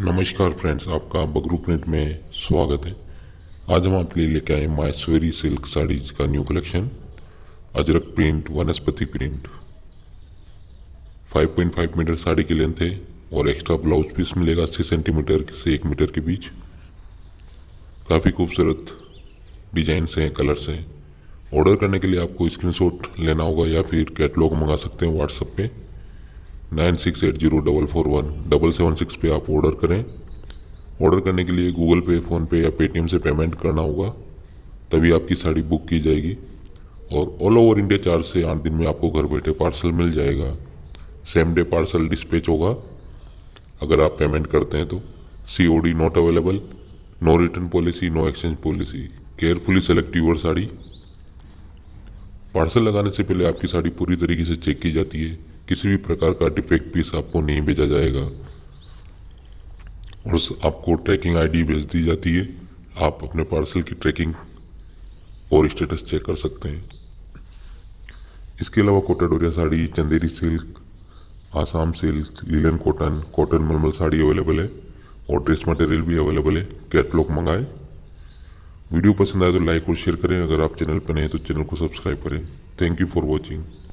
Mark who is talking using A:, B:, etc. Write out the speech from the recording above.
A: नमस्कार फ्रेंड्स आपका बगरू प्रिंट में स्वागत है आज हम आपके लिए लेके आए माहेश्वरी सिल्क साड़ीज का न्यू कलेक्शन अजरक प्रिंट वनस्पति प्रिंट 5.5 मीटर साड़ी की लेंथ है और एक्स्ट्रा ब्लाउज पीस मिलेगा अस्सी सेंटीमीटर से एक मीटर के बीच काफ़ी खूबसूरत डिजाइनस हैं कलर्स हैं ऑर्डर करने के लिए आपको स्क्रीनशॉट लेना होगा या फिर कैटलॉग मंगा सकते हैं व्हाट्सएप पे nine six eight zero double four one double seven six पे आप ऑर्डर करें ऑर्डर करने के लिए गूगल पे फ़ोनपे या पेटीएम से पेमेंट करना होगा तभी आपकी साड़ी बुक की जाएगी और ऑल ओवर इंडिया चार्ज से आठ दिन में आपको घर बैठे पार्सल मिल जाएगा सेम डे पार्सल डिस्पैच होगा अगर आप पेमेंट करते हैं तो C O D not available no return policy no exchange policy carefully select और साड़ी पार्सल लगाने से पहले आपकी साड़ी पूरी तरीके से चेक की जाती है किसी भी प्रकार का डिफेक्ट पीस आपको नहीं भेजा जाएगा और आपको ट्रैकिंग आईडी भेज दी जाती है आप अपने पार्सल की ट्रैकिंग और स्टेटस चेक कर सकते हैं इसके अलावा Kota Doria sari Chanderi silk Assam silk linen cotton cotton मलमल साड़ी अवेलेबल है और ड्रेस मटेरियल भी अवेलेबल है कैटलॉग मंगाएं
B: वीडियो पसंद आए तो लाइक और शेयर करें अगर आप चैनल पर नए हैं तो चैनल को सब्सक्राइब करें थैंक यू फॉर वॉचिंग